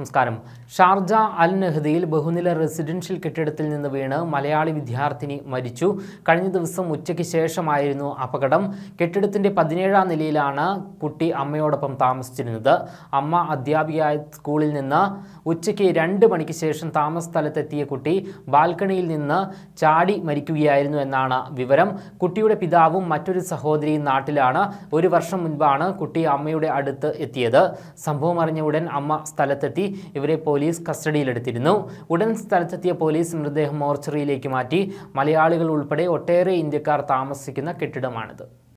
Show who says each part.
Speaker 1: നമസ്കാരം Sharjah Al നെഹ്ദിയിൽ ബഹുനില residential കെട്ടിടത്തിൽ നിന്ന് വീണ് മലയാളി വിദ്യാർത്ഥിനി മരിച്ചു കഴിഞ്ഞ ദിവസം ഉച്ചയ്ക്ക് ശേഷമായിരുന്നു അപകടം കെട്ടിടത്തിൻ്റെ പതിനേഴാം നിലയിലാണ് കുട്ടി അമ്മയോടൊപ്പം താമസിച്ചിരുന്നത് അമ്മ അധ്യാപികയായ സ്കൂളിൽ നിന്ന് ഉച്ചയ്ക്ക് രണ്ട് മണിക്ക് ശേഷം താമസ സ്ഥലത്തെത്തിയ കുട്ടി ബാൽക്കണിയിൽ നിന്ന് ചാടി മരിക്കുകയായിരുന്നു എന്നാണ് വിവരം കുട്ടിയുടെ പിതാവും മറ്റൊരു സഹോദരിയും നാട്ടിലാണ് ഒരു വർഷം മുൻപാണ് കുട്ടി അമ്മയുടെ അടുത്ത് എത്തിയത് സംഭവം അറിഞ്ഞ ഉടൻ അമ്മ സ്ഥലത്തെത്തി ഇവരെ പോലീസ് കസ്റ്റഡിയിലെടുത്തിരുന്നു ഉടൻ സ്ഥലത്തെത്തിയ പോലീസ് മൃതദേഹം മോർച്ചറിയിലേക്ക് മാറ്റി മലയാളികൾ ഉൾപ്പെടെ ഒട്ടേറെ ഇന്ത്യക്കാർ താമസിക്കുന്ന കെട്ടിടമാണിത്